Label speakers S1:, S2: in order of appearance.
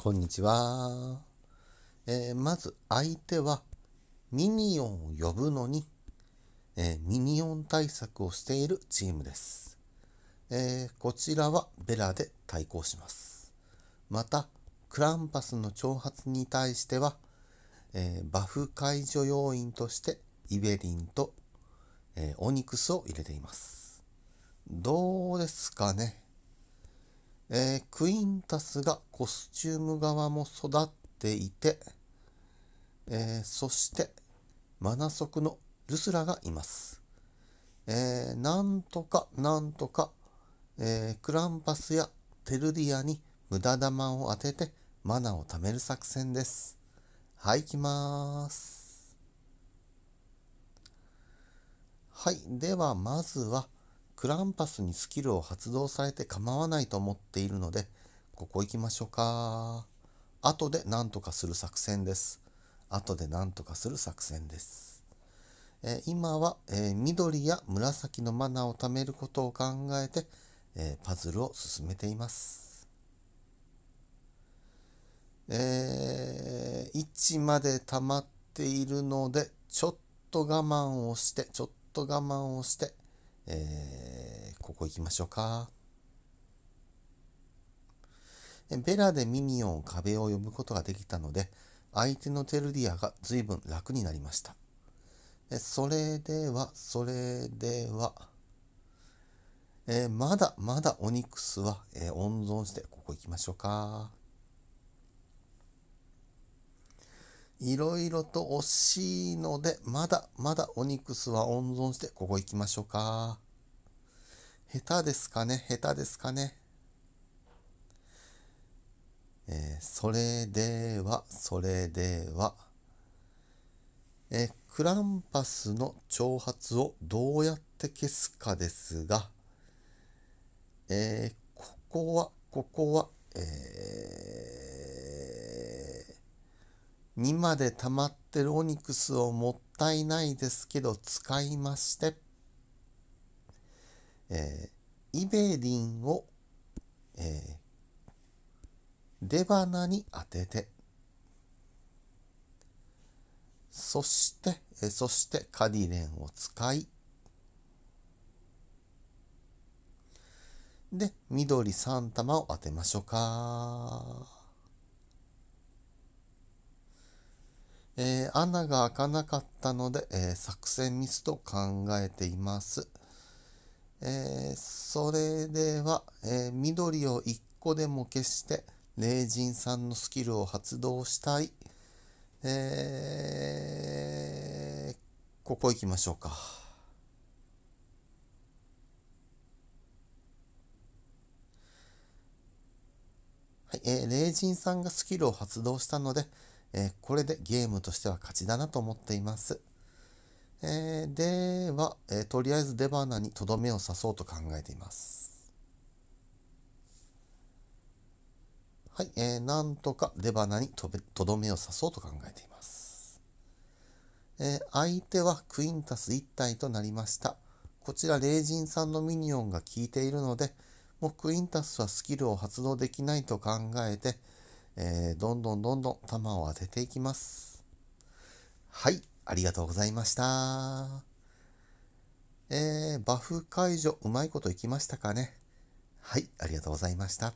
S1: こんにちは。えー、まず相手はミニオンを呼ぶのに、えー、ミニオン対策をしているチームです。えー、こちらはベラで対抗します。また、クランパスの挑発に対しては、えバフ解除要員としてイベリンと、えオニクスを入れています。どうですかねえー、クインタスがコスチューム側も育っていて、えー、そしてマナソクのルスラがいます。えー、なんとかなんとか、えー、クランパスやテルディアに無駄玉を当ててマナを貯める作戦です。はい、行きまーす。はい、ではまずは、クランパスにスキルを発動されて構わないと思っているので、ここ行きましょうか。後で何とかする作戦です。後で何とかする作戦です。えー、今は、えー、緑や紫のマナーを貯めることを考えて、えー、パズルを進めています。えー、1まで溜まっているので、ちょっと我慢をして、ちょっと我慢をして、えーここ行きましょうか。ベラでミニオン壁を呼ぶことができたので、相手のテルディアが随分楽になりました。それでは、それでは、えー、まだまだオニクスは、えー、温存して、ここ行きましょうか。いろいろと惜しいので、まだまだオニクスは温存して、ここ行きましょうか。下手ですかね、下手ですかね。えー、それでは、それでは。えー、クランパスの挑発をどうやって消すかですが、えー、ここは、ここは、えー、2まで溜まってるオニクスをもったいないですけど使いまして、えー、イベリンを、えー、出花に当てて、そして、えー、そしてカディレンを使い、で、緑3玉を当てましょうか。えー、穴が開かなかったので、えー、作戦ミスと考えています。えー、それでは、えー、緑を1個でも消して、霊人さんのスキルを発動したい。えー、ここ行きましょうか。はい、えー、霊人さんがスキルを発動したので、えー、これでゲームとしては勝ちだなと思っています。えー、では、えー、とりあえず出花にとどめを刺そうと考えています。はい、えー、なんとか出花にとどめを刺そうと考えています。えー、相手はクインタス1体となりました。こちら、霊人さんのミニオンが効いているので、もうクインタスはスキルを発動できないと考えて、えー、どんどんどんどん弾を当てていきます。はい。ありがとうございました。えー、バフ解除、うまいこといきましたかねはい、ありがとうございました。